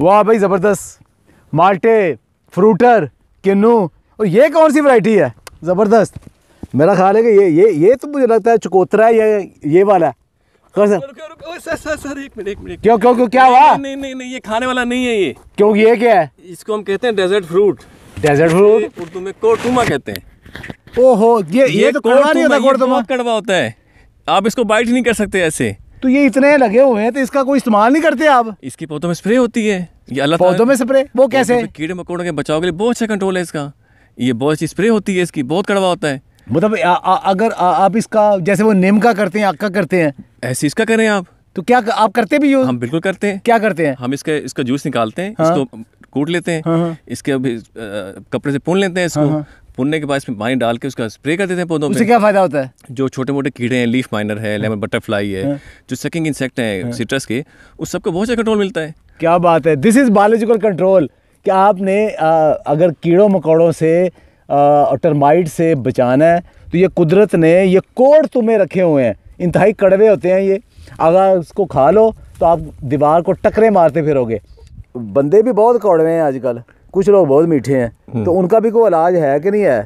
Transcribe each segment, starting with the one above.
वाह भाई ज़बरदस्त माल्टे फ्रूटर किन्नू और ये कौन सी वैरायटी है ज़बरदस्त मेरा ख्याल है कि ये ये ये तो मुझे लगता है चकोत्रा है या ये वाला सर सर क्यों क्यों क्यों क्या हुआ नहीं नहीं नहीं ये खाने वाला नहीं है ये क्योंकि ये क्या है इसको हम कहते हैं desert fruit desert fruit Urdu में कोटुमा कहते हैं ओहो ये ये, ये तो कड़वा नहीं होता कोटुमा कड़वा होता है आप इसको बाइट नहीं कर सकते ऐसे तो ये इतने लगे हुए हैं तो इसका कोई इस्तेमाल नहीं करते आप इसकी पौधों में स्प्रे होती है ये अल्लाह पौधों में स्प्रे वो कैसे कीड़े मकोड़ों के बचाव के लिए बहुत अच्छा कंट्रोल है इसका ये बहुत अच्छी स्प्रे होती है इसकी बहुत कड़वा होता है मतलब अगर आप इसका जैसे वो नीम का करते हैं आका करते हैं ऐसे इसका करें आप तो क्या आप करते भी यूज हम बिल्कुल करते हैं क्या करते हैं हम इसके इसका जूस निकालते हैं हाँ? इसको कूट लेते हैं हाँ? हाँ। इसके अभी कपड़े से पून लेते हैं इसको हाँ? हाँ। पुनने के बाद इसमें पानी डाल के उसका स्प्रे कर देते हैं पौधों में क्या फायदा होता है जो छोटे मोटे कीड़े हैं लीफ माइनर है लेमन हाँ। बटरफ्लाई है हाँ। जो सेकिंग इंसेक्ट हैं सिट्रस हाँ। के उस सबको बहुत ज़्यादा कंट्रोल मिलता है क्या बात है दिस इज़ बायोलॉजिकल कंट्रोल कि आपने आ, अगर कीड़ों मकोड़ों से और टर्माइट से बचाना है तो ये कुदरत ने ये कोड तुम्हें रखे हुए हैं इंतहाई कड़वे होते हैं ये अगर उसको खा लो तो आप दीवार को टकरे मारते फिरोगे बंदे भी बहुत कौड़वे हैं आजकल कुछ लोग बहुत मीठे हैं तो हम्म। उनका भी कोई इलाज है कि नहीं है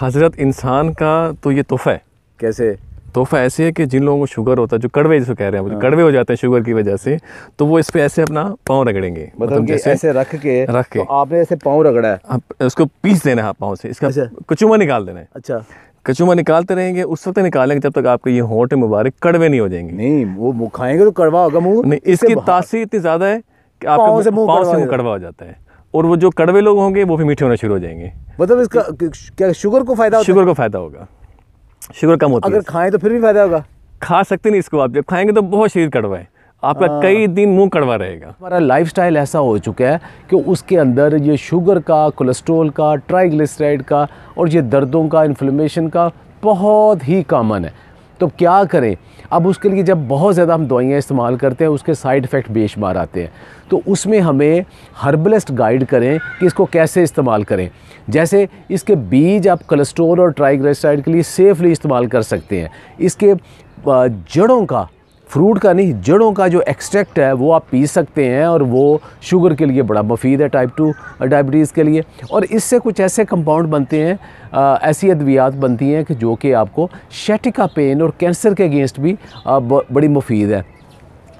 हजरत इंसान का तो ये तोहफा है कैसे तोहफा ऐसे है कि जिन लोगों को शुगर होता है जो कड़वे जिसको कह रहे हैं हाँ। कड़वे हो जाते हैं शुगर की वजह से तो वो इस पे ऐसे अपना पाँव रगड़ेंगे मतलब, मतलब कि ऐसे रख के रख के तो आपने ऐसे पाँव रगड़ा है उसको पीस देना है पाँव से इसका अच्छा। कचुमा निकाल देना है अच्छा कचुमा निकालते रहेंगे उस वक्त निकालेंगे जब तक आपके ये होंठ मुबारक कड़वे नहीं हो जाएंगे नहीं वो खाएंगे तो कड़वा होगा मुँह नहीं इसकी तासीर इतनी ज़्यादा है कि आपके पाँव से मुँह कड़वा हो जाता है और वो जो कड़वे लोग होंगे वो भी मीठे होना शुरू हो जाएंगे मतलब इसका क्या शुगर को फायदा शुगर को फायदा होगा शुगर कम होता है अगर खाएं तो फिर भी फायदा होगा खा सकते नहीं इसको आप जब खाएंगे तो बहुत शरीर कड़वा है आपका आ, हाँ। कई दिन मुंह कड़वा रहेगा हमारा स्टाइल ऐसा हो चुका है कि उसके अंदर ये शुगर का कोलेस्ट्रोल का ट्राइग्लिसराइड का और ये दर्दों का इन्फ्लेमेशन का बहुत ही कॉमन है तो क्या करें अब उसके लिए जब बहुत ज़्यादा हम दवाइयाँ इस्तेमाल करते हैं उसके साइड इफ़ेक्ट बेशुमार आते हैं तो उसमें हमें हर्बलिस्ट गाइड करें कि इसको कैसे इस्तेमाल करें जैसे इसके बीज आप कोलेस्ट्रोल और ट्राइग्रेसाइड के लिए सेफ़ली इस्तेमाल कर सकते हैं इसके जड़ों का फ्रूट का नहीं जड़ों का जो एक्सट्रैक्ट है वो आप पी सकते हैं और वो शुगर के लिए बड़ा मुफीद है टाइप टू डायबिटीज़ के लिए और इससे कुछ ऐसे कंपाउंड बनते हैं आ, ऐसी अद्वियात बनती हैं कि जो कि आपको शेटिका पेन और कैंसर के अगेंस्ट भी आ, ब, बड़ी मुफीद है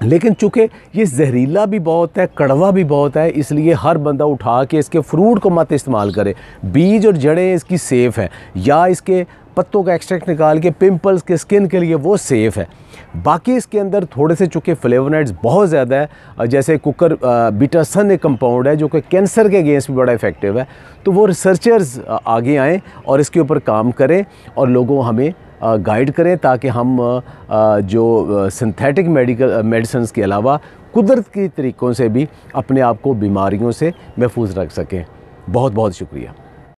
लेकिन चूँकि ये जहरीला भी बहुत है कड़वा भी बहुत है इसलिए हर बंदा उठा के इसके फ्रूट को मत इस्तेमाल करे बीज और जड़ें इसकी सेफ़ हैं या इसके पत्तों का एक्सट्रैक्ट निकाल के पिंपल्स के स्किन के लिए वो सेफ़ है बाकी इसके अंदर थोड़े से चुके फ्लेवोनाइड्स बहुत ज़्यादा है जैसे कुकर बीटासन एक कंपाउंड है जो कि कैंसर के अगेंस्ट भी बड़ा इफ़ेक्टिव है तो वो रिसर्चर्स आगे आएँ और इसके ऊपर काम करें और लोगों हमें गाइड करें ताकि हम जो सिंथेटिक मेडिकल मेडिसन के अलावा कुदरत के तरीक़ों से भी अपने आप को बीमारियों से महफूज रख सकें बहुत बहुत शुक्रिया